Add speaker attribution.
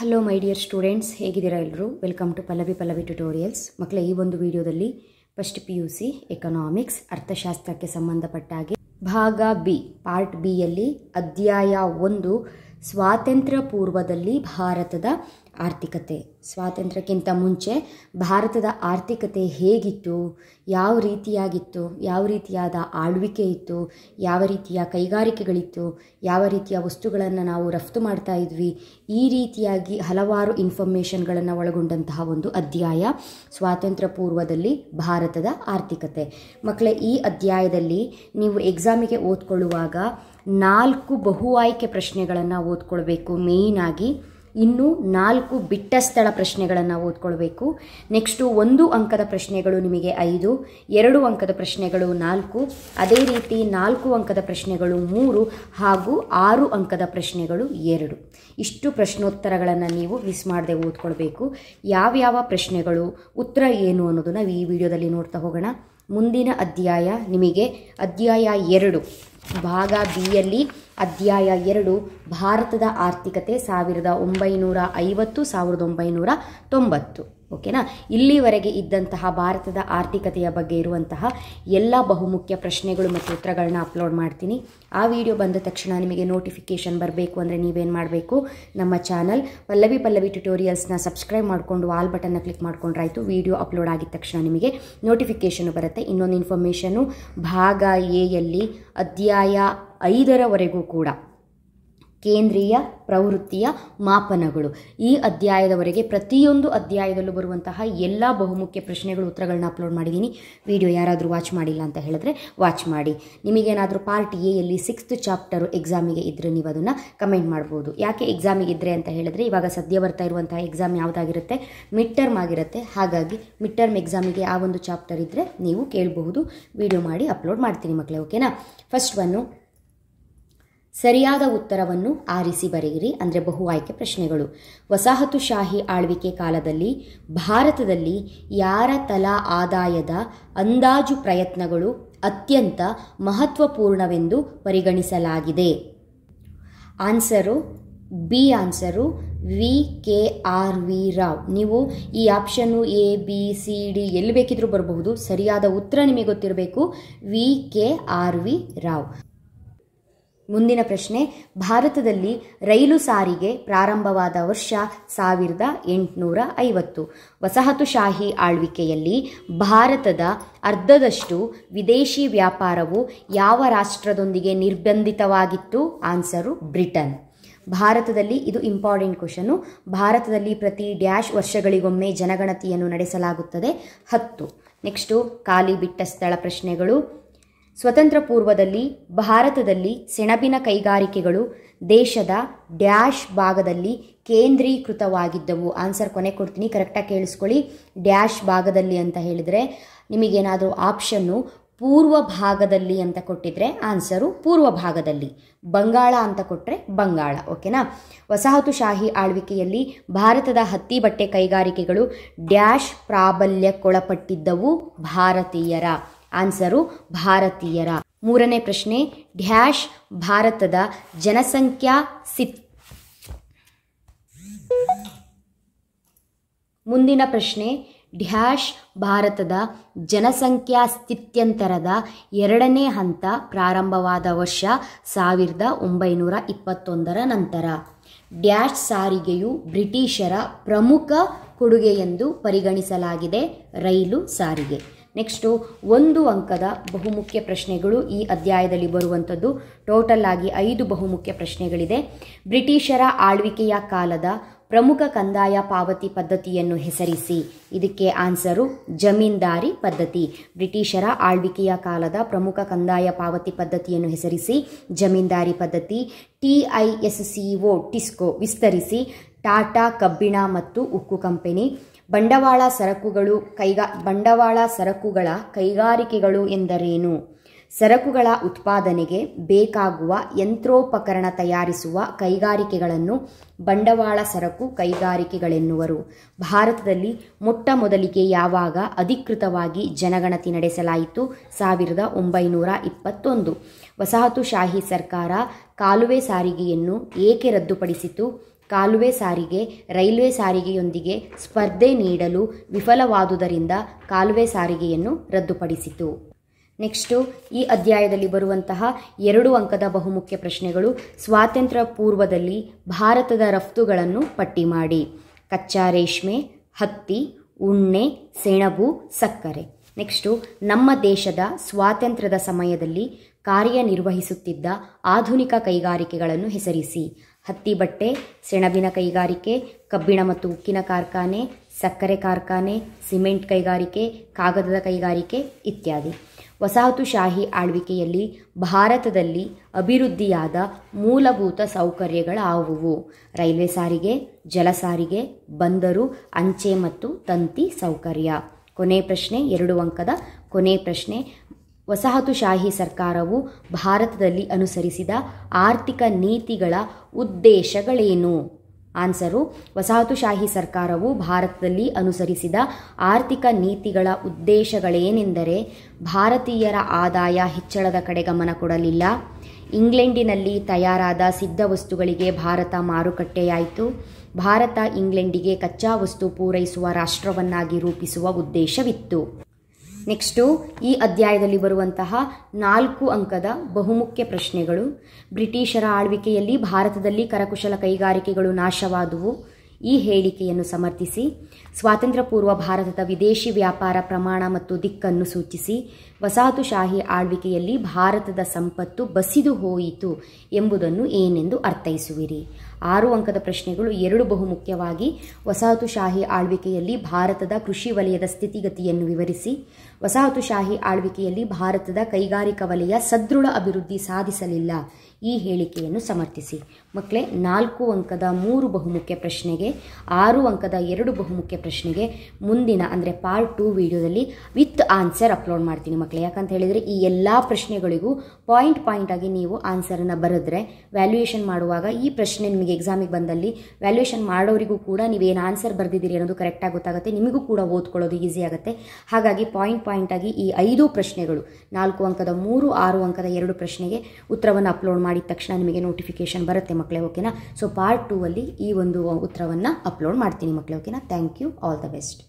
Speaker 1: hello my dear students ಹೇಗಿದ್ದೀರಾ ಎಲ್ಲರೂ welcome to Pallavi Pallavi tutorials ಮಕ್ಕಳ ಈ ಒಂದು ವಿಡಿಯೋದಲ್ಲಿ first P U C economics ಅರ್ಥಶಾಸ್ತ್ರಕ್ಕೆ ಸಂಬಂಧಪಟ್ಟ ಹಾಗೆ ಭಾಗ ಬಿ ಪಾರ್ಟ್ ಬಿಯಲ್ಲಿ ಅಧ್ಯಾಯ ಒಂದು ಸ್ವಾತಂತ್ರ್ಯ ಪೂರ್ವದಲ್ಲಿ ಭಾರತದ ಆರ್ಥಿಕತೆ ಸ್ವಾತಂತ್ರ್ಯಕ್ಕಿಂತ ಮುಂಚೆ ಭಾರತದ ಆರ್ಥಿಕತೆ ಹೇಗಿತ್ತು ಯಾವ ರೀತಿಯಾಗಿತ್ತು ಯಾವ ರೀತಿಯಾದ ಆಳ್ವಿಕೆ ಇತ್ತು ಯಾವ ರೀತಿಯ ಕೈಗಾರಿಕೆಗಳಿತ್ತು ಯಾವ ರೀತಿಯ ವಸ್ತುಗಳನ್ನು ನಾವು ರಫ್ತು ಮಾಡ್ತಾ ಇದ್ವಿ ಈ ರೀತಿಯಾಗಿ ಹಲವಾರು ಇನ್ಫಾರ್ಮೇಷನ್ಗಳನ್ನು ಒಳಗೊಂಡಂತಹ ಒಂದು ಅಧ್ಯಾಯ ಸ್ವಾತಂತ್ರ್ಯ ಪೂರ್ವದಲ್ಲಿ ಭಾರತದ ಆರ್ಥಿಕತೆ ಮಕ್ಕಳೇ ಈ ಅಧ್ಯಾಯದಲ್ಲಿ ನೀವು ಎಕ್ಸಾಮಿಗೆ ಓದ್ಕೊಳ್ಳುವಾಗ ನಾಲ್ಕು ಬಹು ಆಯ್ಕೆ ಪ್ರಶ್ನೆಗಳನ್ನು ಓದ್ಕೊಳ್ಬೇಕು ಮೇಯ್ನಾಗಿ ಇನ್ನು ನಾಲ್ಕು ಬಿಟ್ಟ ಸ್ಥಳ ಪ್ರಶ್ನೆಗಳನ್ನು ಓದ್ಕೊಳ್ಬೇಕು ನೆಕ್ಸ್ಟು ಒಂದು ಅಂಕದ ಪ್ರಶ್ನೆಗಳು ನಿಮಗೆ ಐದು ಎರಡು ಅಂಕದ ಪ್ರಶ್ನೆಗಳು ನಾಲ್ಕು ಅದೇ ರೀತಿ ನಾಲ್ಕು ಅಂಕದ ಪ್ರಶ್ನೆಗಳು ಮೂರು ಹಾಗೂ ಆರು ಅಂಕದ ಪ್ರಶ್ನೆಗಳು ಎರಡು ಇಷ್ಟು ಪ್ರಶ್ನೋತ್ತರಗಳನ್ನು ನೀವು ಮಿಸ್ ಮಾಡದೆ ಓದ್ಕೊಳ್ಬೇಕು ಯಾವ್ಯಾವ ಪ್ರಶ್ನೆಗಳು ಉತ್ತರ ಏನು ಅನ್ನೋದನ್ನು ನಾವು ಈ ವಿಡಿಯೋದಲ್ಲಿ ನೋಡ್ತಾ ಹೋಗೋಣ ಮುಂದಿನ ಅಧ್ಯಾಯ ನಿಮಗೆ ಅಧ್ಯಾಯ ಎರಡು ಭಾಗ ಬಿಯಲ್ಲಿ ಅಧ್ಯಾಯ ಎರಡು ಭಾರತದ ಆರ್ಥಿಕತೆ ಸಾವಿರದ ಒಂಬೈನೂರ ಐವತ್ತು ಸಾವಿರದ ಒಂಬೈನೂರ ತೊಂಬತ್ತು ಓಕೆನಾ ಇಲ್ಲಿವರೆಗೆ ಇದ್ದಂತಹ ಭಾರತದ ಆರ್ಥಿಕತೆಯ ಬಗ್ಗೆ ಇರುವಂತಹ ಎಲ್ಲ ಬಹುಮುಖ್ಯ ಪ್ರಶ್ನೆಗಳು ಮತ್ತು ಉತ್ತರಗಳನ್ನ ಅಪ್ಲೋಡ್ ಮಾಡ್ತೀನಿ ಆ ವಿಡಿಯೋ ಬಂದ ತಕ್ಷಣ ನಿಮಗೆ ನೋಟಿಫಿಕೇಷನ್ ಬರಬೇಕು ಅಂದರೆ ನೀವೇನು ಮಾಡಬೇಕು ನಮ್ಮ ಚಾನಲ್ ಪಲ್ಲವಿ ಪಲ್ಲವಿ ಟ್ಯುಟೋರಿಯಲ್ಸ್ನ ಸಬ್ಸ್ಕ್ರೈಬ್ ಮಾಡಿಕೊಂಡು ಆಲ್ ಬಟನ್ನ ಕ್ಲಿಕ್ ಮಾಡ್ಕೊಂಡ್ರಾಯ್ತು ವಿಡಿಯೋ ಅಪ್ಲೋಡ್ ಆಗಿದ ತಕ್ಷಣ ನಿಮಗೆ ನೋಟಿಫಿಕೇಷನು ಬರುತ್ತೆ ಇನ್ನೊಂದು ಇನ್ಫಾರ್ಮೇಷನು ಭಾಗ ಎಯಲ್ಲಿ ಅಧ್ಯಾಯ ಐದರವರೆಗೂ ಕೂಡ ಕೇಂದ್ರೀಯ ಪ್ರವೃತ್ತಿಯ ಮಾಪನಗಳು ಈ ಅಧ್ಯಾಯದವರೆಗೆ ಪ್ರತಿಯೊಂದು ಅಧ್ಯಾಯದಲ್ಲೂ ಬರುವಂತಹ ಎಲ್ಲ ಬಹುಮುಖ್ಯ ಪ್ರಶ್ನೆಗಳು ಉತ್ತರಗಳನ್ನ ಅಪ್ಲೋಡ್ ಮಾಡಿದ್ದೀನಿ ವಿಡಿಯೋ ಯಾರಾದರೂ ವಾಚ್ ಮಾಡಿಲ್ಲ ಅಂತ ಹೇಳಿದ್ರೆ ವಾಚ್ ಮಾಡಿ ನಿಮಗೇನಾದರೂ ಪಾರ್ಟ್ ಎಯಲ್ಲಿ ಸಿಕ್ಸ್ತ್ ಚಾಪ್ಟರು ಎಕ್ಸಾಮಿಗೆ ಇದ್ದರೆ ನೀವು ಅದನ್ನು ಕಮೆಂಟ್ ಮಾಡ್ಬೋದು ಯಾಕೆ ಎಕ್ಸಾಮಿಗೆ ಇದ್ದರೆ ಅಂತ ಹೇಳಿದ್ರೆ ಇವಾಗ ಸದ್ಯ ಬರ್ತಾ ಇರುವಂತಹ ಎಕ್ಸಾಮ್ ಯಾವುದಾಗಿರುತ್ತೆ ಮಿಡ್ ಟರ್ಮ್ ಆಗಿರುತ್ತೆ ಹಾಗಾಗಿ ಮಿಡ್ ಟರ್ಮ್ ಎಕ್ಸಾಮಿಗೆ ಆ ಒಂದು ಚಾಪ್ಟರ್ ಇದ್ದರೆ ನೀವು ಕೇಳಬಹುದು ವಿಡಿಯೋ ಮಾಡಿ ಅಪ್ಲೋಡ್ ಮಾಡ್ತೀನಿ ಮಕ್ಕಳೇ ಓಕೆನಾ ಫಸ್ಟ್ ಒನ್ನು ಸರಿಯಾದ ಉತ್ತರವನ್ನು ಆರಿಸಿ ಬರೆಯಿರಿ ಅಂದರೆ ಬಹು ಆಯ್ಕೆ ಪ್ರಶ್ನೆಗಳು ವಸಾಹತುಶಾಹಿ ಆಳ್ವಿಕೆ ಕಾಲದಲ್ಲಿ ಭಾರತದಲ್ಲಿ ಯಾರ ತಲಾ ಆದಾಯದ ಅಂದಾಜು ಪ್ರಯತ್ನಗಳು ಅತ್ಯಂತ ಮಹತ್ವಪೂರ್ಣವೆಂದು ಪರಿಗಣಿಸಲಾಗಿದೆ answer B answer V K R V Rao ನೀವು ಈ ಆಪ್ಷನ್ನು ಎ ಬಿ ಸಿ ಡಿ ಎಲ್ಲಿ ಬೇಕಿದ್ರೂ ಬರಬಹುದು ಸರಿಯಾದ ಉತ್ತರ ನಿಮಗೆ ಗೊತ್ತಿರಬೇಕು V K R V Rao ಮುಂದಿನ ಪ್ರಶ್ನೆ ಭಾರತದಲ್ಲಿ ರೈಲು ಸಾರಿಗೆ ಪ್ರಾರಂಭವಾದ ವರ್ಷ ಸಾವಿರದ ಎಂಟುನೂರ ಐವತ್ತು ವಸಾಹತುಶಾಹಿ ಆಳ್ವಿಕೆಯಲ್ಲಿ ಭಾರತದ ಅರ್ಧದಷ್ಟು ವಿದೇಶಿ ವ್ಯಾಪಾರವು ಯಾವ ರಾಷ್ಟ್ರದೊಂದಿಗೆ ನಿರ್ಬಂಧಿತವಾಗಿತ್ತು ಆನ್ಸರು ಬ್ರಿಟನ್ ಭಾರತದಲ್ಲಿ ಇದು ಇಂಪಾರ್ಟೆಂಟ್ ಕ್ವಶನು ಭಾರತದಲ್ಲಿ ಪ್ರತಿ ಡ್ಯಾಶ್ ವರ್ಷಗಳಿಗೊಮ್ಮೆ ಜನಗಣತಿಯನ್ನು ನಡೆಸಲಾಗುತ್ತದೆ ಹತ್ತು ನೆಕ್ಸ್ಟು ಖಾಲಿ ಬಿಟ್ಟ ಸ್ಥಳ ಪ್ರಶ್ನೆಗಳು ಸ್ವತಂತ್ರ ಪೂರ್ವದಲ್ಲಿ ಭಾರತದಲ್ಲಿ ಸೆಣಬಿನ ಕೈಗಾರಿಕೆಗಳು ದೇಶದ ಡ್ಯಾಶ್ ಭಾಗದಲ್ಲಿ ಕೇಂದ್ರೀಕೃತವಾಗಿದ್ದವು ಆನ್ಸರ್ ಕೊನೆ ಕೊಡ್ತೀನಿ ಕರೆಕ್ಟಾಗಿ ಕೇಳಿಸ್ಕೊಳ್ಳಿ ಡ್ಯಾಶ್ ಭಾಗದಲ್ಲಿ ಅಂತ ಹೇಳಿದರೆ ನಿಮಗೇನಾದರೂ ಆಪ್ಷನ್ನು ಪೂರ್ವ ಭಾಗದಲ್ಲಿ ಅಂತ ಕೊಟ್ಟಿದ್ರೆ ಆನ್ಸರು ಪೂರ್ವ ಭಾಗದಲ್ಲಿ ಬಂಗಾಳ ಅಂತ ಕೊಟ್ಟರೆ ಬಂಗಾಳ ಓಕೆನಾ ವಸಾಹತುಶಾಹಿ ಆಳ್ವಿಕೆಯಲ್ಲಿ ಭಾರತದ ಹತ್ತಿ ಬಟ್ಟೆ ಕೈಗಾರಿಕೆಗಳು ಡ್ಯಾಶ್ ಪ್ರಾಬಲ್ಯಕ್ಕೊಳಪಟ್ಟಿದ್ದವು ಭಾರತೀಯರ ಆನ್ಸರು ಭಾರತೀಯರ ಮೂರನೇ ಪ್ರಶ್ನೆ ಡ್ಯಾಶ್ ಭಾರತದ ಜನಸಂಖ್ಯಾ ಸಿತ್ ಮುಂದಿನ ಪ್ರಶ್ನೆ ಡ್ಯಾಶ್ ಭಾರತದ ಜನಸಂಖ್ಯಾ ಸ್ಥಿತ್ಯಂತರದ ಎರಡನೇ ಹಂತ ಪ್ರಾರಂಭವಾದ ವರ್ಷ ಸಾವಿರದ ಒಂಬೈನೂರ ಇಪ್ಪತ್ತೊಂದರ ನಂತರ ಡ್ಯಾಶ್ ಸಾರಿಗೆಯು ಬ್ರಿಟಿಷರ ಪ್ರಮುಖ ಕೊಡುಗೆ ಎಂದು ಪರಿಗಣಿಸಲಾಗಿದೆ ರೈಲು ಸಾರಿಗೆ ನೆಕ್ಸ್ಟು ಒಂದು ಅಂಕದ ಬಹುಮುಖ್ಯ ಪ್ರಶ್ನೆಗಳು ಈ ಅಧ್ಯಾಯದಲ್ಲಿ ಬರುವಂಥದ್ದು ಟೋಟಲ್ ಆಗಿ ಐದು ಬಹುಮುಖ್ಯ ಪ್ರಶ್ನೆಗಳಿದೆ ಬ್ರಿಟಿಷರ ಆಳ್ವಿಕೆಯ ಕಾಲದ ಪ್ರಮುಖ ಕಂದಾಯ ಪಾವತಿ ಪದ್ಧತಿಯನ್ನು ಹೆಸರಿಸಿ ಇದಕ್ಕೆ ಆನ್ಸರು ಜಮೀನ್ದಾರಿ ಪದ್ಧತಿ ಬ್ರಿಟಿಷರ ಆಳ್ವಿಕೆಯ ಕಾಲದ ಪ್ರಮುಖ ಕಂದಾಯ ಪಾವತಿ ಪದ್ಧತಿಯನ್ನು ಹೆಸರಿಸಿ ಜಮೀನ್ದಾರಿ ಪದ್ಧತಿ T I S C O TISCO ವಿಸ್ತರಿಸಿ ಟಾಟಾ ಕಬ್ಬಿಣ ಮತ್ತು ಉಕ್ಕು ಕಂಪೆನಿ ಬಂಡವಾಳ ಸರಕುಗಳು ಕೈಗಾ ಬಂಡವಾಳ ಸರಕುಗಳ ಕೈಗಾರಿಕೆಗಳು ಎಂದರೇನು ಸರಕುಗಳ ಉತ್ಪಾದನೆಗೆ ಬೇಕಾಗುವ ಯಂತ್ರೋಪಕರಣ ತಯಾರಿಸುವ ಕೈಗಾರಿಕೆಗಳನ್ನು ಬಂಡವಾಳ ಸರಕು ಕೈಗಾರಿಕೆಗಳೆನ್ನುವರು ಭಾರತದಲ್ಲಿ ಮೊಟ್ಟ ಮೊದಲಿಗೆ ಯಾವಾಗ ಅಧಿಕೃತವಾಗಿ ಜನಗಣತಿ ನಡೆಸಲಾಯಿತು ಸಾವಿರದ ಒಂಬೈನೂರ ಇಪ್ಪತ್ತೊಂದು ವಸಾಹತುಶಾಹಿ ಸರ್ಕಾರ ಕಾಲುವೆ ಸಾರಿಗೆಯನ್ನು ಏಕೆ ರದ್ದುಪಡಿಸಿತು ಕಾಲುವೆ ಸಾರಿಗೆ ರೈಲ್ವೆ ಸಾರಿಗೆಯೊಂದಿಗೆ ಸ್ಪರ್ಧೆ ನೀಡಲು ವಿಫಲವಾದುದರಿಂದ ಕಾಲುವೆ ಸಾರಿಗೆಯನ್ನು ರದ್ದುಪಡಿಸಿತು ನೆಕ್ಸ್ಟು ಈ ಅಧ್ಯಾಯದಲ್ಲಿ ಬರುವಂತಹ ಎರಡು ಅಂಕದ ಬಹುಮುಖ್ಯ ಪ್ರಶ್ನೆಗಳು ಸ್ವಾತಂತ್ರ್ಯ ಪೂರ್ವದಲ್ಲಿ ಭಾರತದ ರಫ್ತುಗಳನ್ನು ಪಟ್ಟಿ ಮಾಡಿ ಕಚ್ಚಾ ರೇಷ್ಮೆ ಹತ್ತಿ ಉಣ್ಣೆ ಸೆಣಬು ಸಕ್ಕರೆ ನೆಕ್ಸ್ಟು ನಮ್ಮ ದೇಶದ ಸ್ವಾತಂತ್ರ್ಯದ ಸಮಯದಲ್ಲಿ ಕಾರ್ಯನಿರ್ವಹಿಸುತ್ತಿದ್ದ ಆಧುನಿಕ ಕೈಗಾರಿಕೆಗಳನ್ನು ಹೆಸರಿಸಿ ಹತ್ತಿ ಬಟ್ಟೆ ಸೆಣಬಿನ ಕೈಗಾರಿಕೆ ಕಬ್ಬಿಣ ಮತ್ತು ಉಕ್ಕಿನ ಕಾರ್ಖಾನೆ ಸಕ್ಕರೆ ಕಾರ್ಖಾನೆ ಸಿಮೆಂಟ್ ಕೈಗಾರಿಕೆ ಕಾಗದದ ಕೈಗಾರಿಕೆ ಇತ್ಯಾದಿ ವಸಾಹತುಶಾಹಿ ಆಳ್ವಿಕೆಯಲ್ಲಿ ಭಾರತದಲ್ಲಿ ಅಭಿವೃದ್ಧಿಯಾದ ಮೂಲಭೂತ ಸೌಕರ್ಯಗಳಾವುವು ರೈಲ್ವೆ ಸಾರಿಗೆ ಜಲಸಾರಿಗೆ ಬಂದರು ಅಂಚೆ ಮತ್ತು ತಂತಿ ಸೌಕರ್ಯ ಕೊನೆ ಪ್ರಶ್ನೆ ಎರಡು ಅಂಕದ ಕೊನೆ ಪ್ರಶ್ನೆ ವಸಾಹತುಶಾಹಿ ಸರ್ಕಾರವು ಭಾರತದಲ್ಲಿ ಅನುಸರಿಸಿದ ಆರ್ಥಿಕ ನೀತಿಗಳ ಉದ್ದೇಶಗಳೇನು ಆನ್ಸರು ವಸಾಹತುಶಾಹಿ ಸರ್ಕಾರವು ಭಾರತದಲ್ಲಿ ಅನುಸರಿಸಿದ ಆರ್ಥಿಕ ನೀತಿಗಳ ಉದ್ದೇಶಗಳೇನೆಂದರೆ ಭಾರತೀಯರ ಆದಾಯ ಹೆಚ್ಚಳದ ಕಡೆ ಗಮನ ಕೊಡಲಿಲ್ಲ ಇಂಗ್ಲೆಂಡಿನಲ್ಲಿ ತಯಾರಾದ ಸಿದ್ಧ ವಸ್ತುಗಳಿಗೆ ಭಾರತ ಮಾರುಕಟ್ಟೆಯಾಯಿತು ಭಾರತ ಇಂಗ್ಲೆಂಡಿಗೆ ಕಚ್ಚಾ ವಸ್ತು ಪೂರೈಸುವ ರಾಷ್ಟ್ರವನ್ನಾಗಿ ರೂಪಿಸುವ ಉದ್ದೇಶವಿತ್ತು ನೆಕ್ಸ್ಟು ಈ ಅಧ್ಯಾಯದಲ್ಲಿ ಬರುವಂತಹ ನಾಲ್ಕು ಅಂಕದ ಬಹುಮುಖ್ಯ ಪ್ರಶ್ನೆಗಳು ಬ್ರಿಟಿಷರ ಆಳ್ವಿಕೆಯಲ್ಲಿ ಭಾರತದಲ್ಲಿ ಕರಕುಶಲ ಕೈಗಾರಿಕೆಗಳು ನಾಶವಾದುವು ಈ ಹೇಳಿಕೆಯನ್ನು ಸಮರ್ಥಿಸಿ ಸ್ವಾತಂತ್ರ್ಯ ಪೂರ್ವ ಭಾರತದ ವಿದೇಶಿ ವ್ಯಾಪಾರ ಪ್ರಮಾಣ ಮತ್ತು ದಿಕ್ಕನ್ನು ಸೂಚಿಸಿ ವಸಾಹತುಶಾಹಿ ಆಳ್ವಿಕೆಯಲ್ಲಿ ಭಾರತದ ಸಂಪತ್ತು ಬಸಿದು ಹೋಯಿತು ಎಂಬುದನ್ನು ಏನೆಂದು ಅರ್ಥೈಸುವಿರಿ ಆರು ಅಂಕದ ಪ್ರಶ್ನೆಗಳು ಎರಡು ಬಹುಮುಖ್ಯವಾಗಿ ವಸಾಹತುಶಾಹಿ ಆಳ್ವಿಕೆಯಲ್ಲಿ ಭಾರತದ ಕೃಷಿ ವಲಯದ ಸ್ಥಿತಿಗತಿಯನ್ನು ವಿವರಿಸಿ ವಸಾಹತುಶಾಹಿ ಆಳ್ವಿಕೆಯಲ್ಲಿ ಭಾರತದ ಕೈಗಾರಿಕಾ ವಲಯ ಸದೃಢ ಅಭಿವೃದ್ಧಿ ಸಾಧಿಸಲಿಲ್ಲ ಈ ಹೇಳಿಕೆಯನ್ನು ಸಮರ್ಥಿಸಿ ಮಕ್ಕಳೇ ನಾಲ್ಕು ಅಂಕದ ಮೂರು ಬಹುಮುಖ್ಯ ಪ್ರಶ್ನೆಗೆ ಆರು ಅಂಕದ ಎರಡು ಬಹುಮುಖ್ಯ ಪ್ರಶ್ನೆಗೆ ಮುಂದಿನ ಅಂದರೆ ಪಾರ್ಟ್ ಟು ವಿಡಿಯೋದಲ್ಲಿ ವಿತ್ ಆನ್ಸರ್ ಅಪ್ಲೋಡ್ ಮಾಡ್ತೀನಿ ಮಕ್ಕಳೇ ಯಾಕಂತ ಹೇಳಿದರೆ ಈ ಎಲ್ಲ ಪ್ರಶ್ನೆಗಳಿಗೂ ಪಾಯಿಂಟ್ ಪಾಯಿಂಟ್ ಆಗಿ ನೀವು ಆನ್ಸರನ್ನು ಬರೆದ್ರೆ ವ್ಯಾಲ್ಯೂಯೇಷನ್ ಮಾಡುವಾಗ ಈ ಪ್ರಶ್ನೆ ನಿಮಗೆ ಎಕ್ಸಾಮಿಗೆ ಬಂದಲ್ಲಿ ವ್ಯಾಲ್ಯೂಯೇಷನ್ ಮಾಡೋರಿಗೂ ಕೂಡ ನೀವೇನು ಆನ್ಸರ್ ಬರೆದಿದ್ದೀರಿ ಅನ್ನೋದು ಕರೆಕ್ಟಾಗಿ ಗೊತ್ತಾಗುತ್ತೆ ನಿಮಗೂ ಕೂಡ ಓದ್ಕೊಳ್ಳೋದು ಈಸಿ ಆಗುತ್ತೆ ಹಾಗಾಗಿ ಪಾಯಿಂಟ್ ಪಾಯಿಂಟ್ ಆಗಿ ಈ ಐದು ಪ್ರಶ್ನೆಗಳು ನಾಲ್ಕು ಅಂಕದ ಮೂರು ಆರು ಅಂಕದ ಎರಡು ಪ್ರಶ್ನೆಗೆ ಉತ್ತರವನ್ನು ಅಪ್ಲೋಡ್ ಮಾಡಿದ ತಕ್ಷಣ ನಿಮಗೆ ನೋಟಿಫಿಕೇಶನ್ ಬರುತ್ತೆ ಮಕ್ಕಳೇ ಓಕೆನಾ ಸೊ ಪಾರ್ಟ್ ಟೂ ಅಲ್ಲಿ ಈ ಒಂದು ಉತ್ತರವನ್ನು ಅಪ್ಲೋಡ್ ಮಾಡ್ತೀನಿ ಮಕ್ಕಳೇ ಓಕೆನಾ thank you all the best